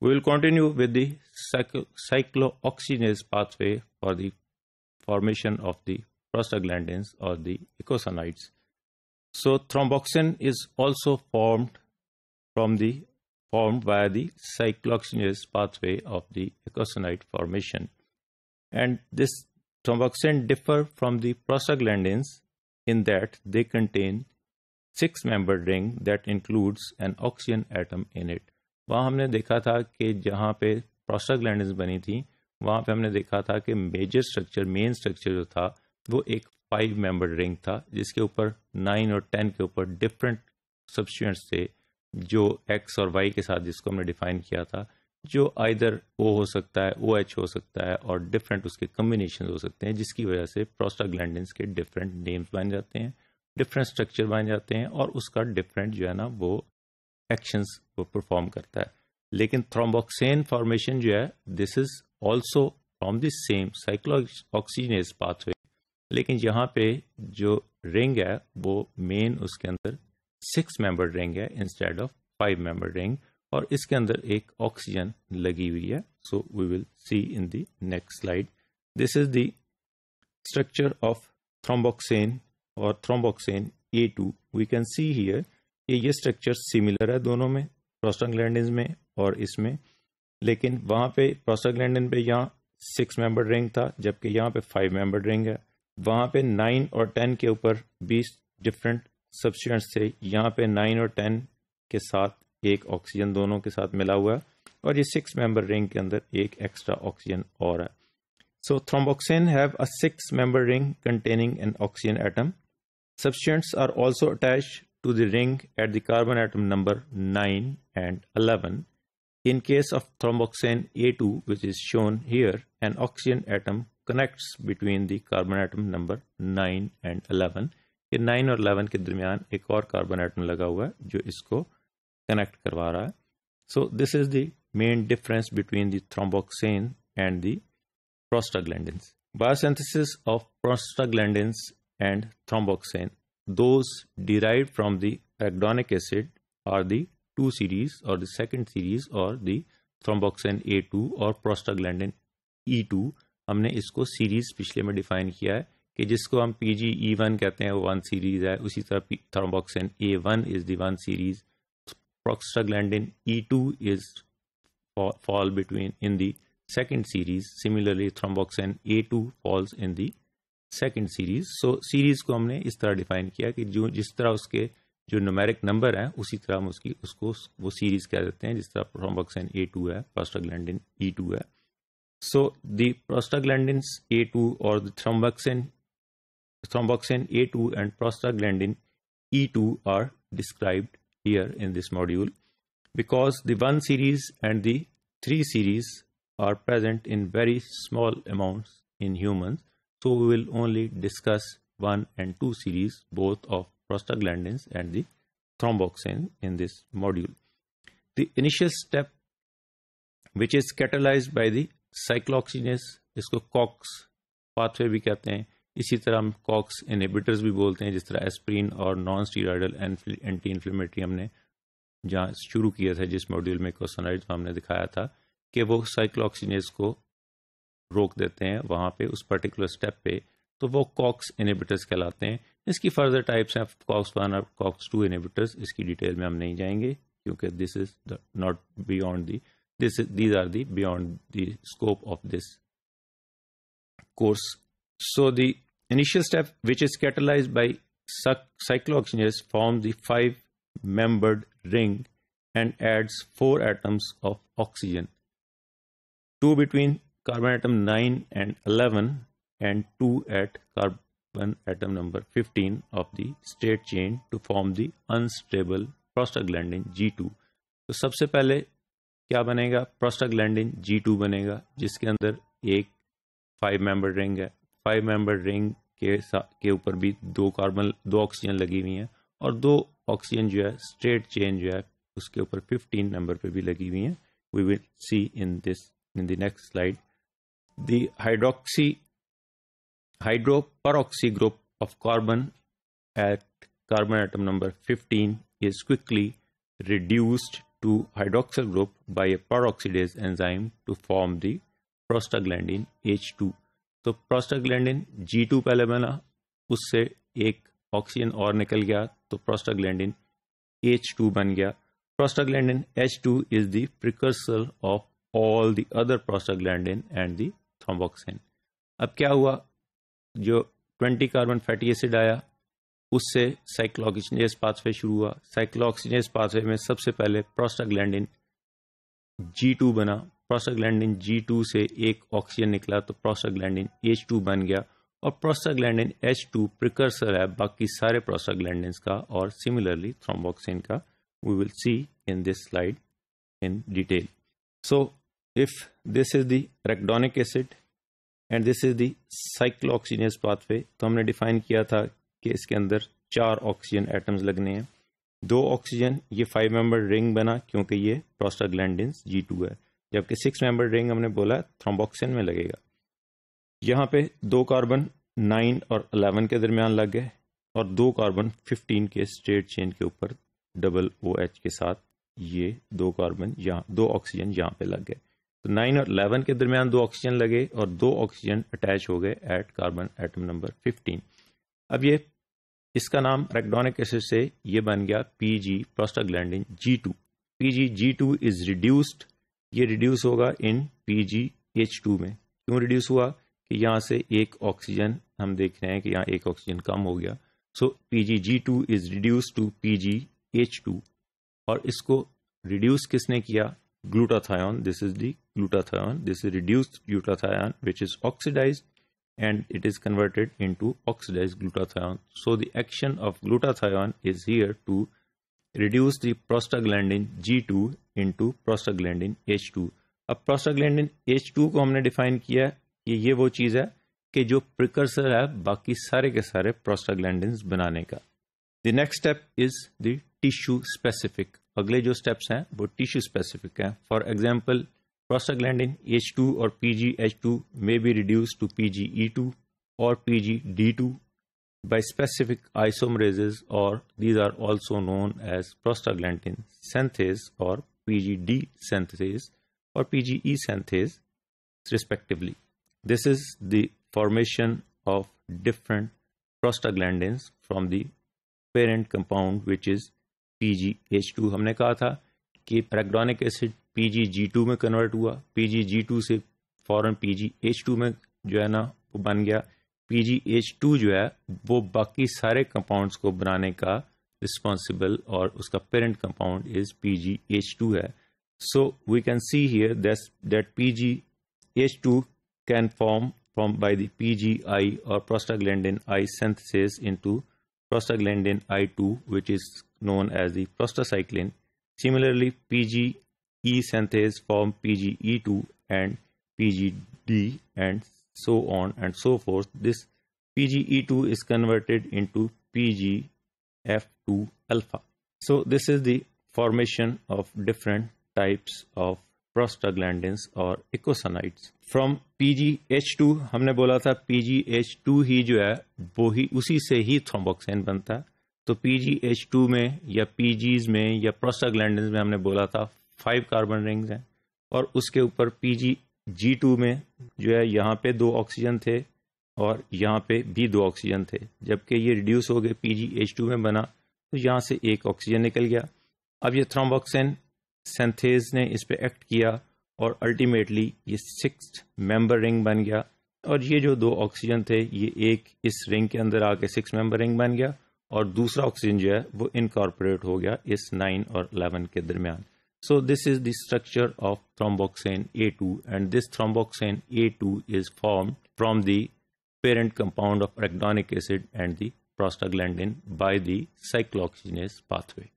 We will continue with the cyclooxygenase pathway for the formation of the prostaglandins or the eicosanoids. So thromboxane is also formed from the formed by the cyclooxygenase pathway of the eicosanoid formation. And this thromboxane differ from the prostaglandins in that they contain six-membered ring that includes an oxygen atom in it. वहाँ हमने देखा था कि जहाँ पे प्रोस्टाग्लैंड बनी थी वहाँ पे हमने देखा था कि मेजर स्ट्रक्चर मेन स्ट्रक्चर जो था वो एक फाइव मेंबर रिंग था जिसके ऊपर नाइन और टेन के ऊपर डिफरेंट सब्सटीट्यूंट्स थे जो एक्स और वाई के साथ जिसको हमने डिफाइन किया था जो आइदर ओ हो सकता है ओ एच हो सकता है और डिफरेंट उसके कम्बिनेशन हो सकते हैं जिसकी वजह से प्रोस्टाग्लैंडिन्स के डिफरेंट नेम्स बन जाते हैं डिफरेंट स्ट्रक्चर बन जाते हैं और उसका डिफरेंट जो है ना वो एक्शंस को परफॉर्म करता है लेकिन थ्रोम्बोक्सेन फॉर्मेशन जो है this is also from this same cyclooxygenase pathway लेकिन यहाँ पे जो रिंग है वो मेन उसके अंदर सिक्स मेंबर रिंग है instead of five member ring और इसके अंदर एक ऑक्सीजन लगी हुई है so we will see in the next slide this is the structure of thromboxane और thromboxane A two we can see here कि ये स्ट्रक्चर सिमिलर है दोनों में प्रोस्टाग्लैंड में और इसमें लेकिन वहाँ पे प्रोस्टाग्लैंड पे यहाँ सिक्स मेंबर रिंग था जबकि यहाँ पे फाइव मेंबर रिंग है वहाँ पे नाइन और टेन के ऊपर बीस डिफरेंट सब्सटेंस थे यहाँ पे नाइन और टेन के साथ एक ऑक्सीजन दोनों के साथ मिला हुआ है और ये सिक्स मेंबर रिंग के अंदर एक एक्स्ट्रा ऑक्सीजन और है so thromboxane have a six member ring containing an oxygen atom substituents are also attach to the ring at the carbon atom number 9 and 11 in case of thromboxane A2 which is shown here an oxygen atom connects between the carbon atom number 9 and 11 ke 9 or 11 ke darmiyan ek aur carbon atom laga hua hai jo isko connect karwa raha hai so this is the main difference between the thromboxane and the prostaglandins biosynthesis of prostaglandins and thromboxane those derived from the arachidonic acid are the 2 series or the second series और the thromboxane A2 और prostaglandin E2 हमने इसको series पिछले में define किया है कि जिसको हम पी जी ई वन कहते हैं वो वन सीरीज है उसी तरह thromboxane A one is the one series prostaglandin E two is fall between in the second series similarly thromboxane A two falls in the second series so series को हमने इस तरह डिफाइन किया कि जो जिस तरह उसके जो नोमेरिक नंबर है उसी तरह हम उसकी उसको वो सीरीज कह देते हैं जिस तरह प्रोमबक्सन ए टू है प्रोस्टाग्लैंडिन ई टू है so the prostaglandin A two और the thromboxane A two and prostaglandin E two are described here in this module because the one series and the three series are present in very small amounts in humans So we will only discuss 1 and 2 series both of prostaglandins and the thromboxane in this module. The initial step which is catalyzed by the cyclooxygenase इसको COX pathway भी कहते हैं इसी तरह हम COX inhibitors भी बोलते हैं जिस तरह एस्प्रीन और नॉन स्टीराइडल एंटी इन्फ्लेमेटरी हमने जहाँ शुरू किया था जिस मॉड्यूल में क्वेश्चन हमने दिखाया था कि वो साइक्लॉक्सीनेस को रोक देते हैं वहाँ पे उस पर्टिकुलर स्टेप पे तो वो कॉक्स इनिबिटर्स कहलाते हैं इसकी फर्दर टाइप्स हैं कॉक्स वन और कॉक्स टू इनिबिटर्स इसकी डिटेल में हम नहीं जाएंगे क्योंकि this is not beyond the this these are the beyond the scope of this course so the initial step which is catalyse by cyclooxygenase, form the five membered ring and adds four atoms of oxygen two between carbon atom 9 and 11 and 2 at carbon atom number 15 of the state chain to form the unstable prostaglandin G2 तो सबसे पहले क्या बनेगा prostaglandin G2 बनेगा जिसके अंदर एक five member ring है फाइव मेंबर रिंग के के ऊपर भी दो कार्बन दो ऑक्सीजन लगी हुई हैं और दो ऑक्सीजन जो है स्ट्रेट चेन जो है उसके ऊपर 15 नंबर पे भी लगी हुई हैं we will see in this in the next slide the hydroxy hydroperoxy group of carbon at carbon atom number 15 is quickly reduced to hydroxyl group by a peroxidase enzyme to form the prostaglandin H2 So prostaglandin G two पहले बना उससे एक oxygen और निकल गया तो prostaglandin H two बन गया Prostaglandin H two is the precursor of all the other prostaglandin and the thromboxane अब क्या हुआ जो 20 कार्बन फैटी एसिड आया उससे साइक्लोक्सीजनेस पाथवे शुरू हुआ साइक्लोक्सीजनेस पाथवे में सबसे पहले प्रोस्टाग्लैंडिन G2 बना प्रोस्टाग्लैंडिन G2 से एक ऑक्सीजन निकला तो प्रोस्टाग्लैंडिन H2 बन गया और प्रोस्टाग्लैंडिन H2 प्रिकर्सर है बाकी सारे प्रोस्टाग्लैंडिन का और सिमिलरली थ्रोम्बोक्सिन का we will see in this slide in detail so if this is the arachidonic acid and this is the cyclooxygenase pathway तो हमने डिफाइन किया था कि इसके अंदर चार ऑक्सीजन एटम्स लगने हैं दो ऑक्सीजन ये फाइव मेंबर रिंग बना क्योंकि ये प्रोस्टाग्लैंडिन जी टू है जबकि सिक्स मेंबर रिंग हमने बोला थ्रोम्बॉक्सिन में लगेगा यहाँ पे दो कार्बन नाइन और अलेवन के दरमियान लग गए और दो कार्बन फिफ्टीन के स्ट्रेट चेन के ऊपर डबल ओ OH एच के साथ ये दो कार्बन यहाँ दो ऑक्सीजन यहाँ पे लग गए तो नाइन और इलेवन के दरमियान दो ऑक्सीजन लगे और दो ऑक्सीजन अटैच हो गए at carbon atom number fifteen अब ये इसका नाम रेक्डोनिक एसिड से ये बन गया P G prostaglandin G two P G G two is reduced ये रिड्यूस होगा in P G H two में क्यों रिड्यूस हुआ कि यहाँ से एक ऑक्सीजन हम देख रहे हैं कि यहाँ एक ऑक्सीजन कम हो गया so P G G two is reduce to P G H two और इसको रिड्यूस किसने किया glutathione this is the glutathione this is reduced glutathione which is oxidized and it is converted into oxidized glutathione so the action of glutathione is here to reduce the prostaglandin G2 into prostaglandin H2 अब prostaglandin H2 को हमने define किया कि ये वो चीज है कि जो प्रिकर्सर है बाकी सारे के सारे प्रोस्टाग्लैंडिन बनाने का the next step is the tissue specific अगले जो स्टेप्स हैं वो टिश्यू स्पेसिफिक हैं for example prostaglandin H two और P G H two may be reduce to P by specific isomerases or these are also known as prostaglandin synthase or PGD synthase or PGE synthase respectively. This is the formation of different prostaglandins from the parent compound which is two हमने कहा था कि arachidonic acid P two में convert हुआ P two से फौरन to में जो है ना वो बन गया पी टू जो है वो बाकी सारे कंपाउंड्स को बनाने का रिस्पॉन्सिबल और उसका parent compound is P two है so we can see here that two can form P by I PGI or prostaglandin I synthesis into I two which is known as the prostacyclin. Similarly, PGE synthase form PGE2 and PGD and so on and so forth. This PGE2 is converted into PGF2 alpha. So this is the formation of different types of prostaglandins or eicosanoids from pgh PGH two हमने बोला था PGH2 ही जो है वो ही तो P में या P में या प्रोस्टाग्लैंड में हमने बोला था फाइव कार्बन रिंग्स हैं और उसके ऊपर पी जी टू में जो है यहाँ पे दो ऑक्सीजन थे और यहाँ पे भी दो ऑक्सीजन थे जबकि ये रिड्यूस हो गए पी जी एच टू में बना तो यहाँ से एक ऑक्सीजन निकल गया अब ये थ्रोम्बॉक्सिन सेंथेज ने इस पर एक्ट किया और अल्टीमेटली ये सिक्स मेंबर रिंग बन गया और ये जो दो ऑक्सीजन थे ये एक इस रिंग के अंदर आके सिक्स मेंबर रिंग बन गया और दूसरा ऑक्सीजन जो है वो इनकॉर्पोरेट हो गया इस नाइन और अलेवन के दरमियान so this is the structure of thromboxane A two and this thromboxane A two is form from the parent compound of arachidonic acid and the prostaglandin by the cyclooxygenase pathway